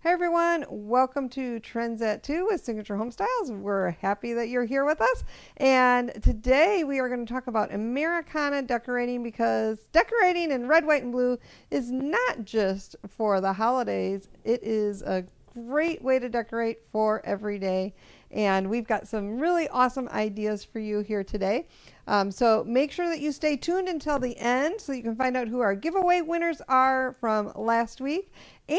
Hey everyone, welcome to Trends at 2 with Signature Home Styles. We're happy that you're here with us. And today we are going to talk about Americana decorating because decorating in red, white, and blue is not just for the holidays, it is a great way to decorate for every day. And we've got some really awesome ideas for you here today. Um, so make sure that you stay tuned until the end so you can find out who our giveaway winners are from last week.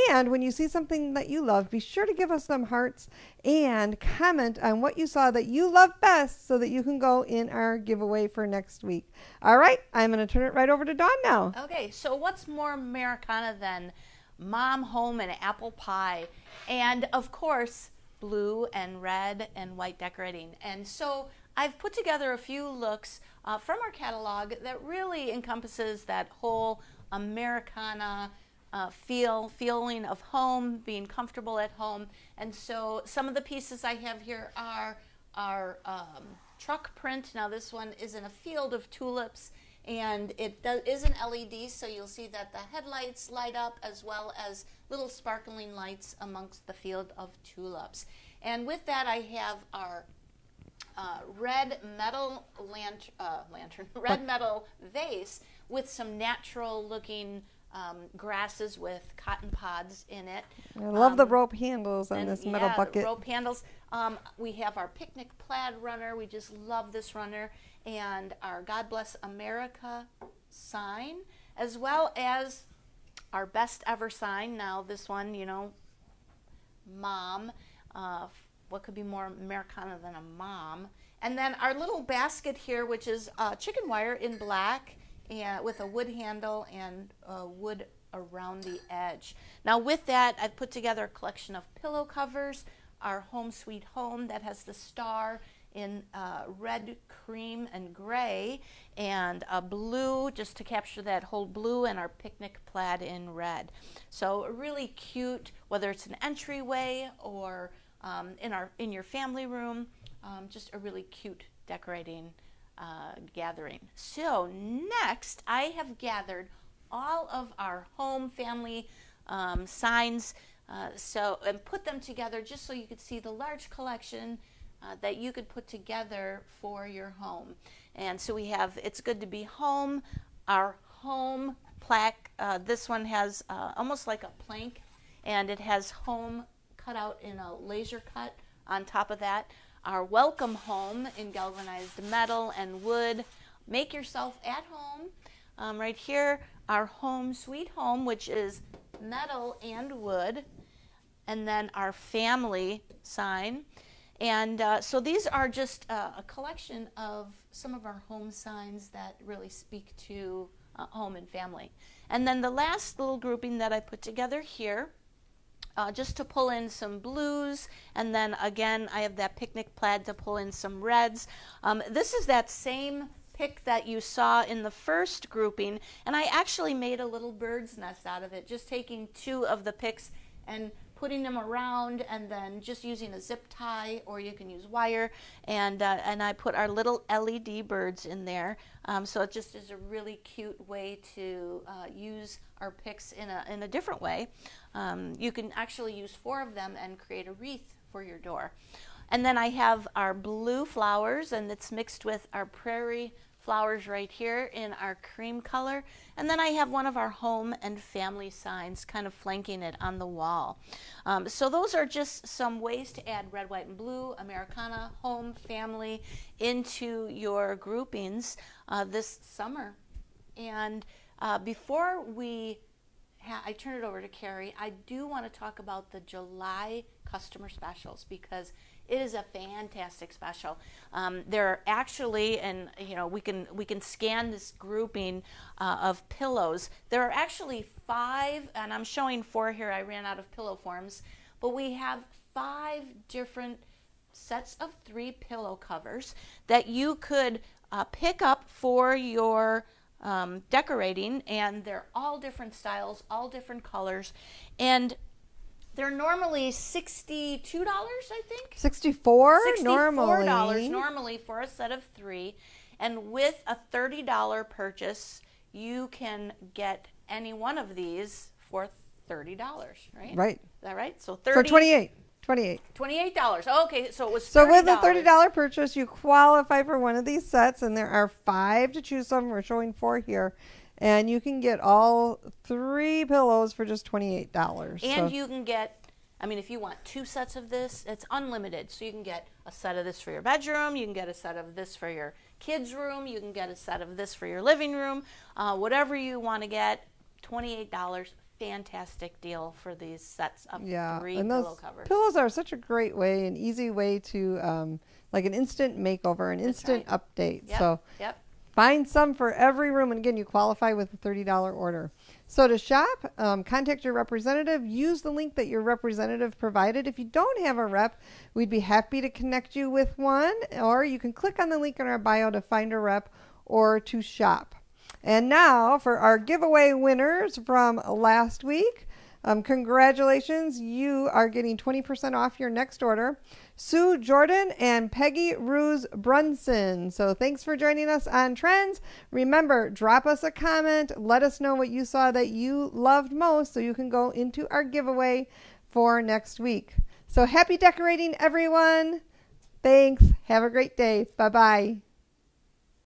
And when you see something that you love, be sure to give us some hearts and comment on what you saw that you love best so that you can go in our giveaway for next week. All right, I'm going to turn it right over to Dawn now. Okay, so what's more Americana than mom home and apple pie? And of course, blue and red and white decorating. And so I've put together a few looks uh, from our catalog that really encompasses that whole Americana uh, feel, feeling of home, being comfortable at home. And so some of the pieces I have here are our um, truck print. Now this one is in a field of tulips and it does, is an LED, so you'll see that the headlights light up as well as little sparkling lights amongst the field of tulips. And with that, I have our uh, red metal lantern, uh, lantern red metal vase with some natural looking um, grasses with cotton pods in it. I love um, the rope handles on and, this metal yeah, bucket. rope handles. Um, we have our picnic plaid runner. We just love this runner. And our God Bless America sign, as well as our best ever sign. Now, this one, you know, mom. Uh, what could be more Americana than a mom? And then our little basket here, which is uh, chicken wire in black and with a wood handle and uh, wood around the edge. Now with that, I've put together a collection of pillow covers, our Home Sweet Home that has the star in uh, red, cream, and gray, and a blue just to capture that whole blue, and our picnic plaid in red. So really cute, whether it's an entryway or um, in our in your family room, um, just a really cute decorating. Uh, gathering. So next, I have gathered all of our home family um, signs uh, so and put them together just so you could see the large collection uh, that you could put together for your home. And so we have It's Good to Be Home, our home plaque. Uh, this one has uh, almost like a plank and it has home cut out in a laser cut on top of that our welcome home in galvanized metal and wood. Make yourself at home. Um, right here, our home sweet home, which is metal and wood, and then our family sign. And uh, so these are just uh, a collection of some of our home signs that really speak to uh, home and family. And then the last little grouping that I put together here uh, just to pull in some blues. And then again, I have that picnic plaid to pull in some reds. Um, this is that same pick that you saw in the first grouping. And I actually made a little bird's nest out of it, just taking two of the picks and putting them around and then just using a zip tie or you can use wire and uh, and I put our little LED birds in there um, so it just is a really cute way to uh, use our picks in a, in a different way um, you can actually use four of them and create a wreath for your door and then I have our blue flowers and it's mixed with our prairie flowers right here in our cream color. And then I have one of our home and family signs kind of flanking it on the wall. Um, so those are just some ways to add red, white, and blue, Americana, home, family into your groupings uh, this summer. And uh, before we I turn it over to Carrie, I do want to talk about the July customer specials because it is a fantastic special. Um, there are actually, and you know, we can we can scan this grouping uh, of pillows. There are actually five, and I'm showing four here. I ran out of pillow forms, but we have five different sets of three pillow covers that you could uh, pick up for your um, decorating, and they're all different styles, all different colors, and they're normally $62, I think. 64 $64 normally. normally for a set of three. And with a $30 purchase, you can get any one of these for $30, right? Right. Is that right? So 30 For 28 28 $28. Oh, okay, so it was $30. So with a $30 purchase, you qualify for one of these sets, and there are five to choose from. We're showing four here. And you can get all three pillows for just $28. And so. you can get, I mean, if you want two sets of this, it's unlimited. So you can get a set of this for your bedroom, you can get a set of this for your kids' room, you can get a set of this for your living room, uh, whatever you want to get, $28. Fantastic deal for these sets of yeah, three and those pillow covers. Pillows are such a great way, an easy way to, um, like an instant makeover, an That's instant right. update. Yep, so, yep Find some for every room. And again, you qualify with a $30 order. So to shop, um, contact your representative. Use the link that your representative provided. If you don't have a rep, we'd be happy to connect you with one. Or you can click on the link in our bio to find a rep or to shop. And now for our giveaway winners from last week. Um, congratulations, you are getting 20% off your next order. Sue Jordan and Peggy Ruse Brunson. So thanks for joining us on Trends. Remember, drop us a comment. Let us know what you saw that you loved most so you can go into our giveaway for next week. So happy decorating, everyone. Thanks. Have a great day. Bye bye.